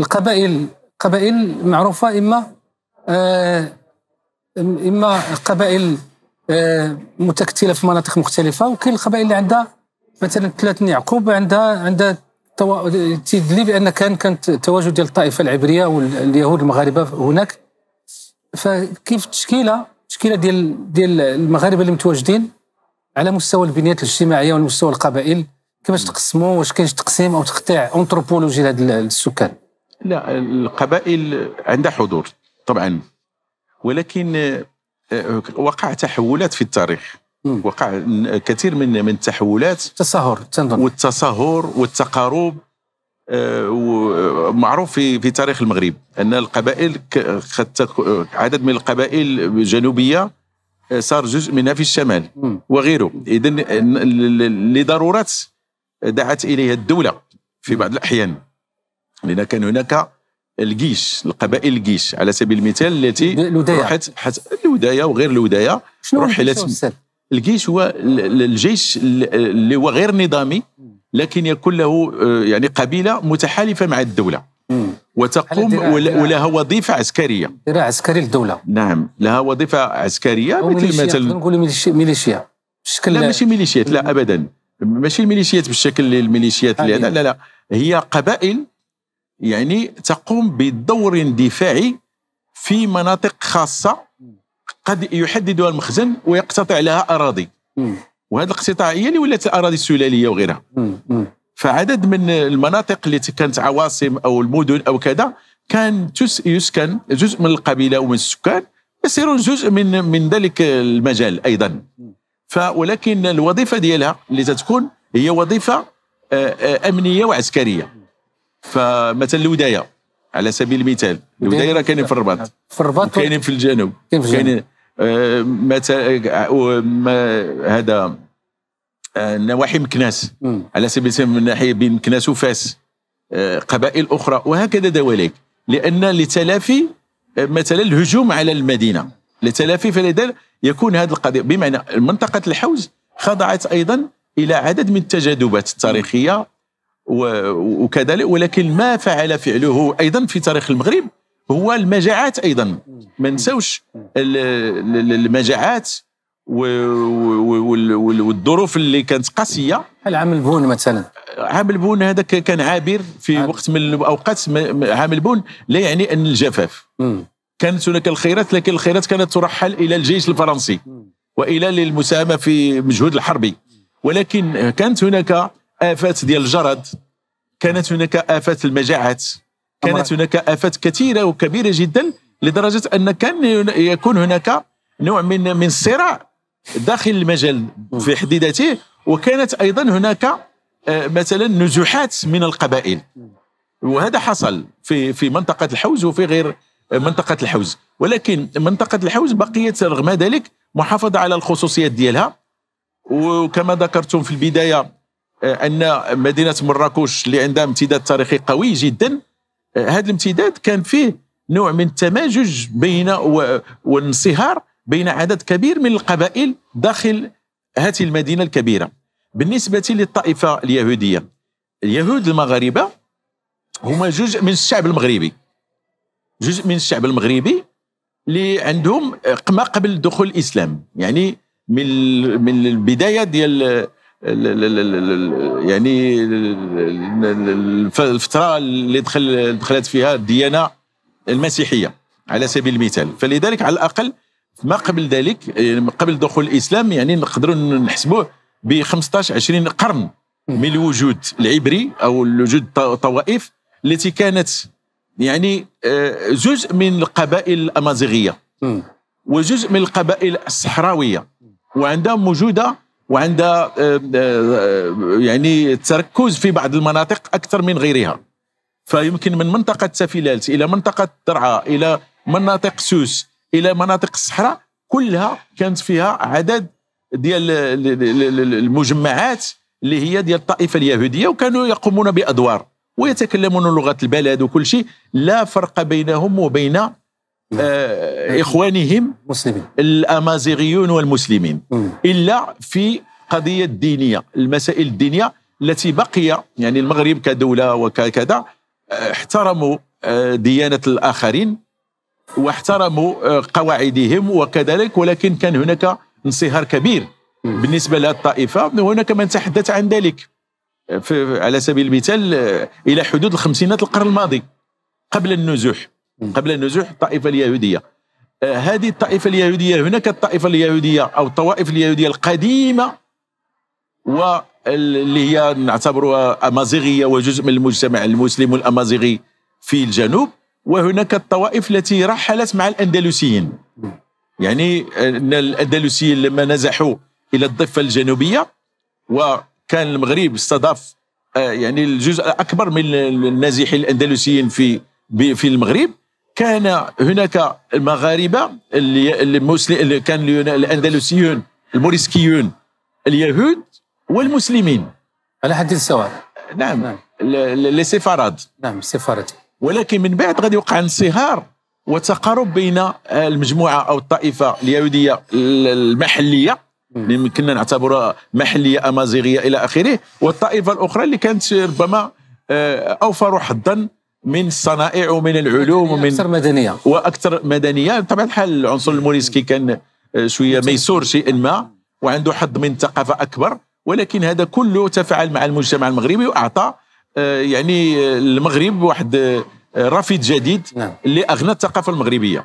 القبائل قبائل معروفه اما آه، اما قبائل آه، متكتله في مناطق مختلفه وكاين القبائل اللي عندها مثلا ثلاث يعقوب عندها عندها تو... تدلي بان كان كانت التواجد ديال الطائفه العبريه واليهود المغاربه هناك فكيف التشكيله التشكيله ديال ديال المغاربه اللي متواجدين على مستوى البنيات الاجتماعيه والمستوى القبائل كيفاش تقسموا واش كاين تقسيم او تقطيع انثروبولوجي لهذ السكان لا القبائل عندها حضور طبعا ولكن آه، وقع تحولات في التاريخ وقع كثير من من التحولات التصهر والتصهر والتقارب آه، معروف في في تاريخ المغرب ان القبائل عدد من القبائل الجنوبيه آه، صار جزء منها في الشمال وغيره اذا لضرورات دعت اليها الدوله في بعض الاحيان لان كان هناك الجيش القبائل الجيش على سبيل المثال التي الوداية حتى حت الوداية وغير الوداية شنو رحلت الجيش هو الجيش اللي هو غير نظامي لكن يكون له آه، يعني قبيله متحالفه مع الدوله وتقوم ولها وظيفه عسكريه ذراع عسكري للدوله نعم لها وظيفه عسكريه مثل مثلا نقول ميليشيا بشكل لا ماشي ميليشيات لا ابدا ماشي الميليشيات بالشكل الميليشيات اللي لا لا هي قبائل يعني تقوم بدور دفاعي في مناطق خاصة قد يحددها المخزن ويقتطع لها أراضي وهذه الاقتطاع هي اللي ولات الأراضي السلالية وغيرها فعدد من المناطق اللي كانت عواصم أو المدن أو كذا كان يسكن جزء من القبيلة ومن السكان يصيرون جزء من من ذلك المجال أيضا ولكن الوظيفة ديالها اللي تتكون هي وظيفة آه، آه، أمنية وعسكرية فمثلا الودايه على سبيل المثال الودايه راه كاينين في الرباط في الرباط كاينين في الجنوب كاينين آه، مثلا آه، هذا آه، نواحي مكناس على سبيل المثال من ناحيه بين مكناس وفاس قبائل اخرى وهكذا دواليك لان لتلافي مثلا الهجوم على المدينه لتلافي فلذلك يكون هذا القضيه بمعنى منطقه الحوز خضعت ايضا الى عدد من التجاذبات التاريخيه وكذلك ولكن ما فعل فعله ايضا في تاريخ المغرب هو المجاعات ايضا ما نساوش المجاعات والظروف اللي كانت قاسيه هل عام البون مثلا عام البون هذا كان عابر في عابر. وقت من الاوقات عام البون لا يعني ان الجفاف مم. كانت هناك الخيرات لكن الخيرات كانت ترحل الى الجيش الفرنسي مم. والى للمساهمه في مجهود الحربي ولكن كانت هناك آفات ديال الجرد كانت هناك آفات المجاعات كانت هناك آفات كثيرة وكبيرة جدا لدرجة أن كان يكون هناك نوع من من الصراع داخل المجال في حد ذاته وكانت أيضا هناك آه، مثلا نزوحات من القبائل وهذا حصل في في منطقة الحوز وفي غير آه، منطقة الحوز ولكن منطقة الحوز بقيت رغم ذلك محافظة على الخصوصيات ديالها وكما ذكرتم في البداية آه، ان مدينه مراكش اللي عندها امتداد تاريخي قوي جدا آه، هذا الامتداد كان فيه نوع من التماجج بين والانصهار بين عدد كبير من القبائل داخل هذه المدينه الكبيره بالنسبه للطائفه اليهوديه اليهود المغاربه هما جزء من الشعب المغربي جزء من الشعب المغربي اللي عندهم آه، ما قبل دخول الاسلام يعني من من البدايه ديال يعني الفتره اللي دخل دخلت فيها الديانه المسيحيه على سبيل المثال فلذلك على الاقل ما قبل ذلك يعني قبل دخول الاسلام يعني نقدروا نحسبوه ب 15 20 قرن من الوجود العبري او الوجود الطوائف التي كانت يعني آه، جزء من القبائل الامازيغيه وجزء من القبائل الصحراويه وعندهم موجوده وعندها آه، آه، يعني تركز في بعض المناطق اكثر من غيرها فيمكن من منطقه سفيلالس الى منطقه درعا الى مناطق سوس الى مناطق الصحراء كلها كانت فيها عدد ديال المجمعات اللي هي ديال الطائفه اليهوديه وكانوا يقومون بادوار ويتكلمون لغه البلد وكل شيء لا فرق بينهم وبين آه، آه، إخوانهم مسلمين. الأمازيغيون والمسلمين إلا في قضية دينية المسائل الدينية التي بقي يعني المغرب كدولة وكذا آه، احترموا ديانة الآخرين واحترموا قواعدهم وكذلك ولكن كان هناك انصهار كبير بالنسبة للطائفة هناك من تحدث عن ذلك على سبيل المثال إلى حدود الخمسينات القرن الماضي قبل النزوح قبل نزوح الطائفة اليهودية آه، هذه الطائفة اليهودية هناك الطائفة اليهودية أو الطوائف اليهودية القديمة واللي هي نعتبرها أمازيغية وجزء من المجتمع المسلم الأمازيغي في الجنوب وهناك الطوائف التي رحلت مع الأندلسيين يعني آه، أن الأندلسيين لما نزحوا إلى الضفة الجنوبية وكان المغرب استضاف آه، يعني الجزء الأكبر من النازحين الأندلسيين في في المغرب كان هناك المغاربه اللي المسل... اللي كان الاندلسيون الموريسكيون اليهود والمسلمين على حد سواء نعم, نعم. لي نعم السفارات ولكن من بعد غادي يوقع انصهار وتقارب بين المجموعه او الطائفه اليهوديه المحليه اللي كنا نعتبرها محليه امازيغيه الى اخره والطائفه الاخرى اللي كانت ربما آه، اوفر حظا من الصنائع ومن العلوم ومن اكثر مدنيه واكثر مدنيه طبعا الحال العنصر الموريسكي كان آه، شويه ميسور شيئا ما وعنده حظ من الثقافه اكبر ولكن هذا كله تفاعل مع المجتمع المغربي واعطى آه، يعني آه، المغرب واحد رافد جديد نعم. لاغنى الثقافه المغربيه